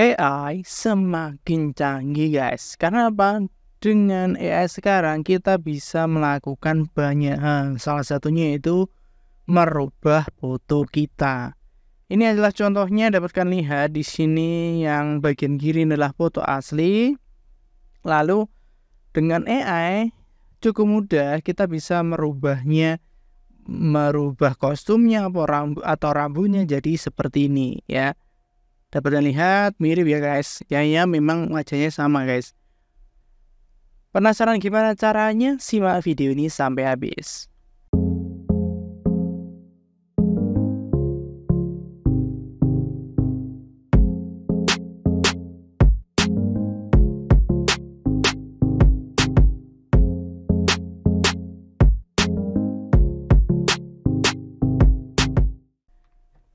AI semakin canggih guys. Karena apa? Dengan AI sekarang kita bisa melakukan banyak hal. Salah satunya itu merubah foto kita. Ini adalah contohnya dapatkan lihat di sini yang bagian kiri adalah foto asli. Lalu dengan AI cukup mudah kita bisa merubahnya merubah kostumnya atau, rambutnya jadi seperti ini ya dapat lihat mirip ya guys ya, ya memang wajahnya sama guys penasaran gimana caranya simak video ini sampai habis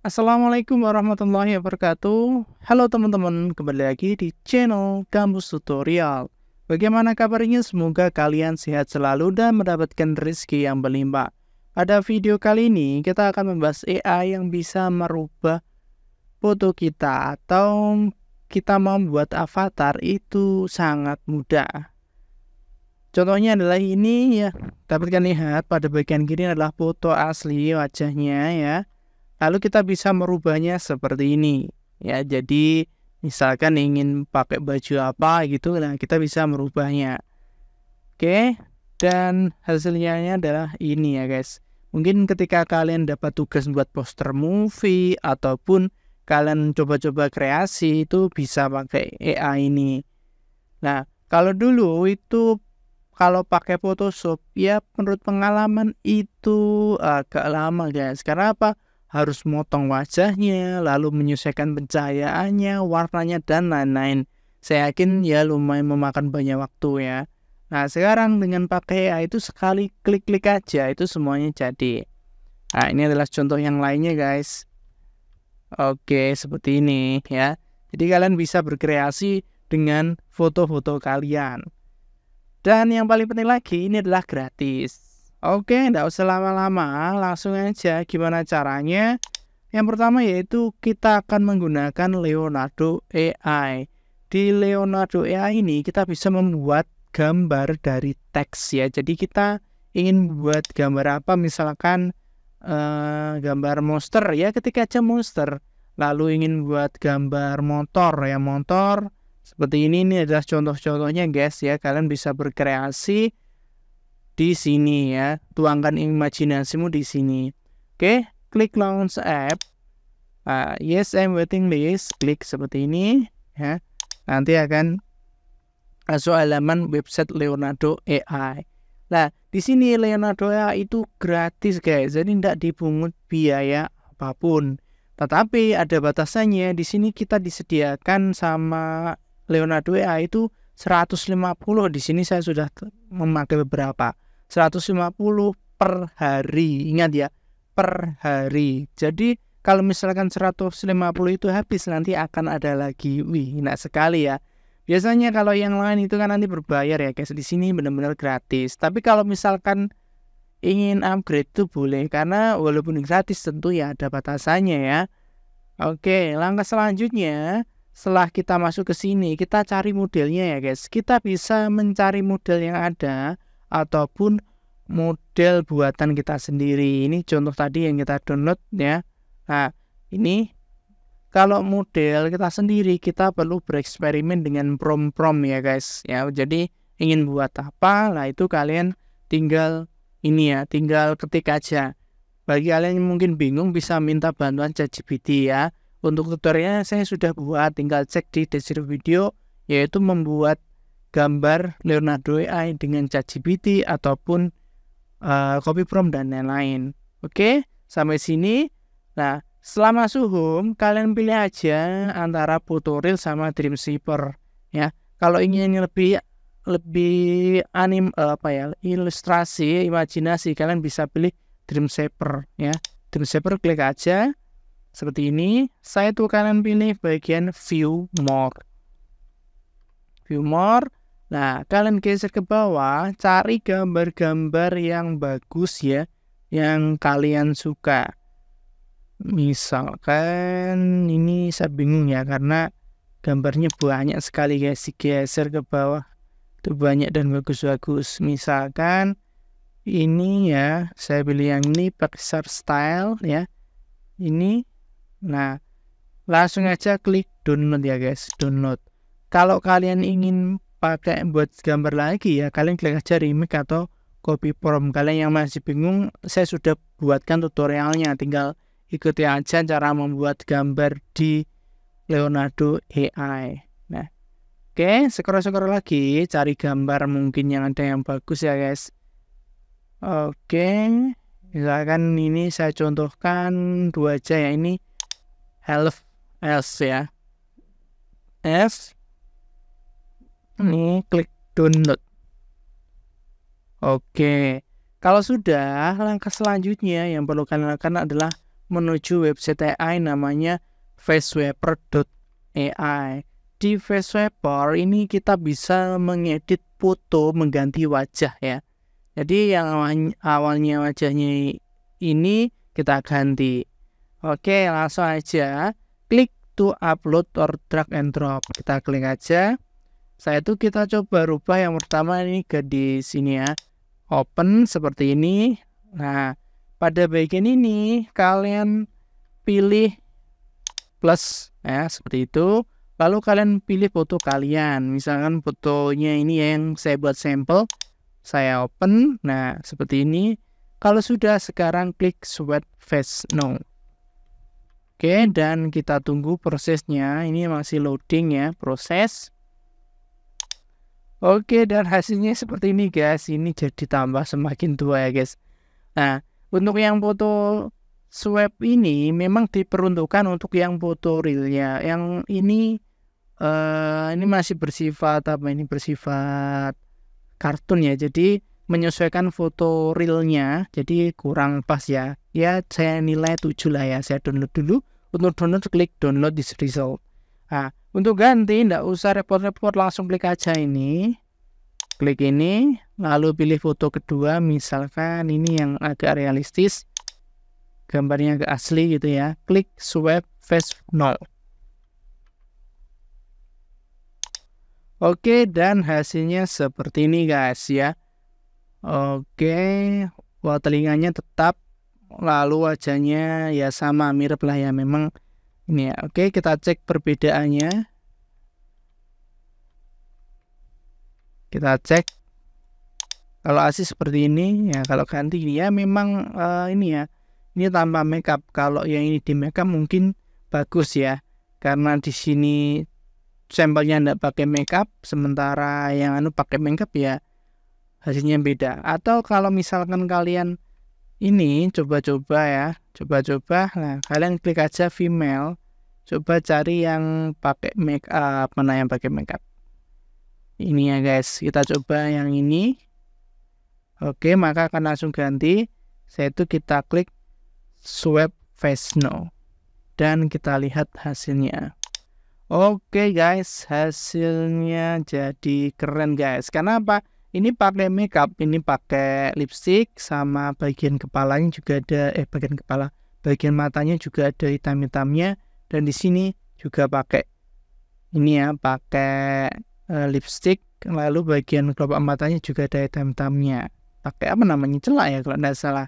Assalamualaikum warahmatullahi wabarakatuh Halo teman-teman, kembali lagi di channel Kampus Tutorial Bagaimana kabarnya? Semoga kalian sehat selalu dan mendapatkan rezeki yang berlimpah Pada video kali ini, kita akan membahas AI yang bisa merubah foto kita Atau kita membuat avatar itu sangat mudah Contohnya adalah ini ya Dapatkan lihat pada bagian kiri adalah foto asli wajahnya ya Lalu kita bisa merubahnya seperti ini. Ya, jadi misalkan ingin pakai baju apa gitu, nah kita bisa merubahnya. Oke, dan hasilnya adalah ini ya guys. Mungkin ketika kalian dapat tugas buat poster movie ataupun kalian coba-coba kreasi itu bisa pakai AI ini. Nah, kalau dulu itu kalau pakai Photoshop ya menurut pengalaman itu agak lama guys. Karena apa? harus motong wajahnya, lalu menyesuaikan pencahayaannya, warnanya, dan lain-lain. Saya yakin hmm. ya lumayan memakan banyak waktu ya. Nah sekarang dengan pakai AI itu sekali klik-klik aja itu semuanya jadi. Nah ini adalah contoh yang lainnya guys. Oke seperti ini ya. Jadi kalian bisa berkreasi dengan foto-foto kalian. Dan yang paling penting lagi ini adalah gratis. Oke, tidak usah lama-lama, langsung aja gimana caranya. Yang pertama yaitu kita akan menggunakan Leonardo AI. Di Leonardo AI ini kita bisa membuat gambar dari teks ya. Jadi kita ingin buat gambar apa misalkan eh, gambar monster ya ketika aja monster. Lalu ingin buat gambar motor ya motor. Seperti ini ini adalah contoh-contohnya guys ya. Kalian bisa berkreasi di sini ya. Tuangkan imajinasimu di sini. Oke, klik launch app. Uh, yes, I'm waiting list. Klik seperti ini ya. Nanti akan masuk halaman website Leonardo AI. lah di sini Leonardo AI itu gratis guys. Jadi tidak dipungut biaya apapun. Tetapi ada batasannya. Di sini kita disediakan sama Leonardo AI itu 150 di sini saya sudah memakai beberapa 150 per hari. Ingat ya, per hari. Jadi kalau misalkan 150 itu habis nanti akan ada lagi. Wih, enak sekali ya. Biasanya kalau yang lain itu kan nanti berbayar ya guys. Di sini benar-benar gratis. Tapi kalau misalkan ingin upgrade tuh boleh karena walaupun gratis tentu ya ada batasannya ya. Oke, langkah selanjutnya setelah kita masuk ke sini kita cari modelnya ya guys. Kita bisa mencari model yang ada ataupun model buatan kita sendiri. Ini contoh tadi yang kita download ya. Nah, ini kalau model kita sendiri kita perlu bereksperimen dengan prom-prom ya guys ya. Jadi ingin buat apa? Lah itu kalian tinggal ini ya, tinggal ketik aja. Bagi kalian yang mungkin bingung bisa minta bantuan ChatGPT ya. Untuk tutorialnya saya sudah buat, tinggal cek di deskripsi video yaitu membuat gambar Leonardo AI dengan ChatGPT ataupun uh, copy prompt dan lain-lain. Oke, sampai sini. Nah, selama suhu kalian pilih aja antara putoril sama Dreamweaver ya. Kalau ingin lebih lebih anim eh, apa ya ilustrasi imajinasi kalian bisa pilih Dreamweaver ya Dreamweaver klik aja seperti ini saya tuh kalian pilih bagian view more view more Nah, kalian geser ke bawah, cari gambar-gambar yang bagus ya, yang kalian suka. Misalkan ini saya bingung ya karena gambarnya banyak sekali guys, geser ke bawah. Itu banyak dan bagus-bagus. Misalkan ini ya, saya pilih yang ini Pixar style ya. Ini. Nah, langsung aja klik download ya guys, download. Kalau kalian ingin pakai buat gambar lagi ya kalian klik aja remake atau copy from kalian yang masih bingung saya sudah buatkan tutorialnya tinggal ikuti aja cara membuat gambar di Leonardo AI nah oke okay, scroll-scroll lagi cari gambar mungkin yang ada yang bagus ya guys oke okay. misalkan ini saya contohkan dua aja ya ini health s ya s Nih, klik download. Oke. Kalau sudah, langkah selanjutnya yang perlu kalian lakukan adalah menuju website AI namanya faceweper.ai. Di faceweper ini kita bisa mengedit foto mengganti wajah ya. Jadi yang awalnya wajahnya ini kita ganti. Oke, langsung aja klik to upload or drag and drop. Kita klik aja saya itu kita coba rubah yang pertama ini ke di sini ya open seperti ini nah pada bagian ini kalian pilih plus ya seperti itu lalu kalian pilih foto kalian misalkan fotonya ini yang saya buat sampel saya open nah seperti ini kalau sudah sekarang klik sweat face no oke dan kita tunggu prosesnya ini masih loading ya proses Oke dan hasilnya seperti ini guys ini jadi tambah semakin tua ya guys Nah untuk yang foto swab ini memang diperuntukkan untuk yang foto realnya yang ini uh, ini masih bersifat apa ini bersifat kartun ya jadi menyesuaikan foto realnya jadi kurang pas ya ya saya nilai 7 lah ya saya download dulu untuk download klik download this result nah untuk ganti tidak usah repot-repot langsung klik aja ini. Klik ini lalu pilih foto kedua misalkan ini yang agak realistis. Gambarnya agak asli gitu ya. Klik swipe face 0. Oke, dan hasilnya seperti ini guys ya. Oke, wah telinganya tetap, lalu wajahnya ya sama mirip lah ya. Memang ini ya, oke kita cek perbedaannya. Kita cek kalau asli seperti ini ya kalau ganti ini ya, memang uh, ini ya ini tanpa makeup kalau yang ini di makeup mungkin bagus ya karena di sini sampelnya tidak pakai makeup sementara yang anu pakai makeup ya hasilnya beda atau kalau misalkan kalian ini coba-coba ya coba-coba nah kalian klik aja female coba cari yang pakai make up mana yang pakai make up ini ya guys kita coba yang ini oke maka akan langsung ganti saya itu kita klik swap face no dan kita lihat hasilnya oke guys hasilnya jadi keren guys karena apa ini pakai makeup ini pakai lipstick sama bagian kepalanya juga ada eh bagian kepala bagian matanya juga ada hitam hitamnya dan di sini juga pakai ini ya pakai uh, lipstick lalu bagian kelopak matanya juga ada hitam hitamnya pakai apa namanya celah ya kalau tidak salah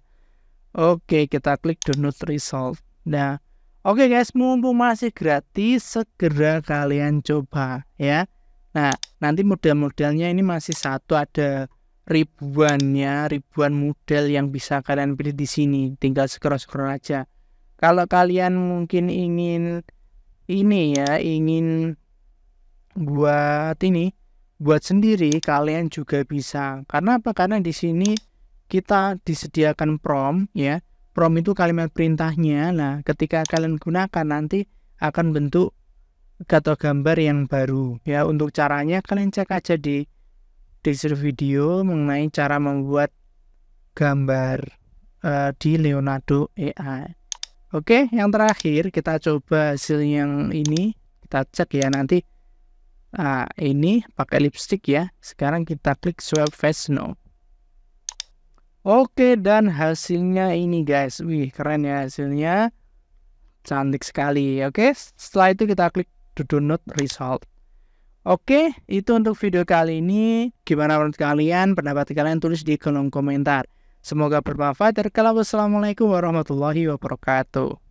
oke kita klik download result nah oke guys mumpung masih gratis segera kalian coba ya Nah, nanti model-modelnya ini masih satu ada ribuannya, ribuan model yang bisa kalian pilih di sini. Tinggal scroll-scroll aja. Kalau kalian mungkin ingin ini ya, ingin buat ini, buat sendiri kalian juga bisa. Karena apa? Karena di sini kita disediakan prom ya. Prom itu kalimat perintahnya. Nah, ketika kalian gunakan nanti akan bentuk atau gambar yang baru ya untuk caranya kalian cek aja di teaser video mengenai cara membuat gambar uh, di Leonardo AI oke yang terakhir kita coba hasil yang ini kita cek ya nanti uh, ini pakai lipstick ya sekarang kita klik swap face no Oke dan hasilnya ini guys Wih keren ya hasilnya Cantik sekali Oke setelah itu kita klik to do not result. Oke, itu untuk video kali ini. Gimana menurut kalian? Pendapat kalian tulis di kolom komentar. Semoga bermanfaat. Terkala wassalamualaikum warahmatullahi wabarakatuh.